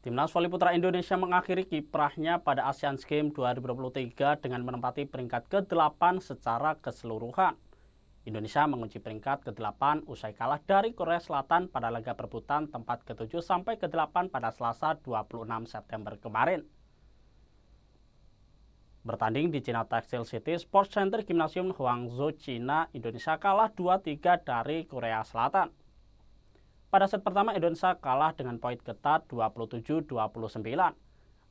Timnas voli putra Indonesia mengakhiri kiprahnya pada ASEAN Games 2023 dengan menempati peringkat ke-8 secara keseluruhan. Indonesia mengunci peringkat ke-8 usai kalah dari Korea Selatan pada laga perebutan tempat ke-7 sampai ke-8 pada Selasa 26 September kemarin. Bertanding di China Textile City Sports Center Gymnasium Huangzhou, China, Indonesia kalah 2-3 dari Korea Selatan. Pada set pertama Indonesia kalah dengan poin ketat 27-29.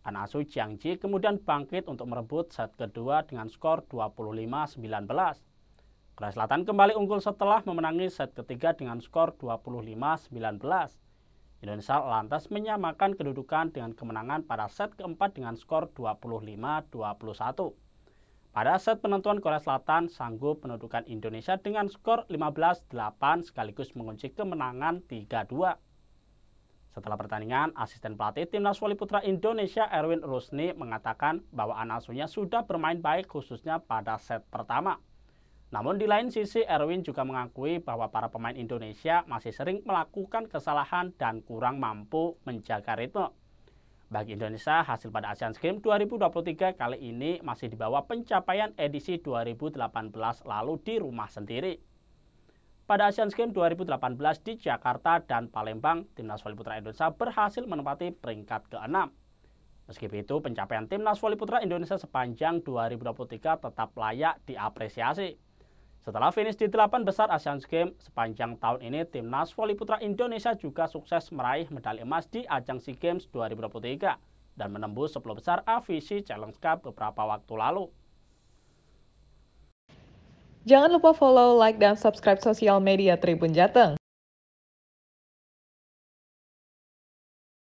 Anasu Jiangji kemudian bangkit untuk merebut set kedua dengan skor 25-19. Korea Selatan kembali unggul setelah memenangi set ketiga dengan skor 25-19. Indonesia lantas menyamakan kedudukan dengan kemenangan pada set keempat dengan skor 25-21. Pada set penentuan Korea Selatan sanggup menundukkan Indonesia dengan skor 15-8 sekaligus mengunci kemenangan 3-2. Setelah pertandingan, asisten pelatih Timnas Wali Putra Indonesia Erwin Rusni mengatakan bahwa anak asuhnya sudah bermain baik khususnya pada set pertama. Namun di lain sisi Erwin juga mengakui bahwa para pemain Indonesia masih sering melakukan kesalahan dan kurang mampu menjaga ritme. Bagi Indonesia, hasil pada ASEAN Games 2023 kali ini masih di bawah pencapaian edisi 2018 lalu di rumah sendiri. Pada ASEAN Games 2018 di Jakarta dan Palembang, Timnas Voli Putra Indonesia berhasil menempati peringkat ke-6. Meski begitu, pencapaian Timnas Voli Putra Indonesia sepanjang 2023 tetap layak diapresiasi. Setelah finish di delapan besar Asian Games sepanjang tahun ini, timnas voli putra Indonesia juga sukses meraih medali emas di ajang SEA Games 2023 dan menembus sepuluh besar AVC Challenge Cup beberapa waktu lalu. Jangan lupa follow, like, dan subscribe sosial media Tribun Jateng.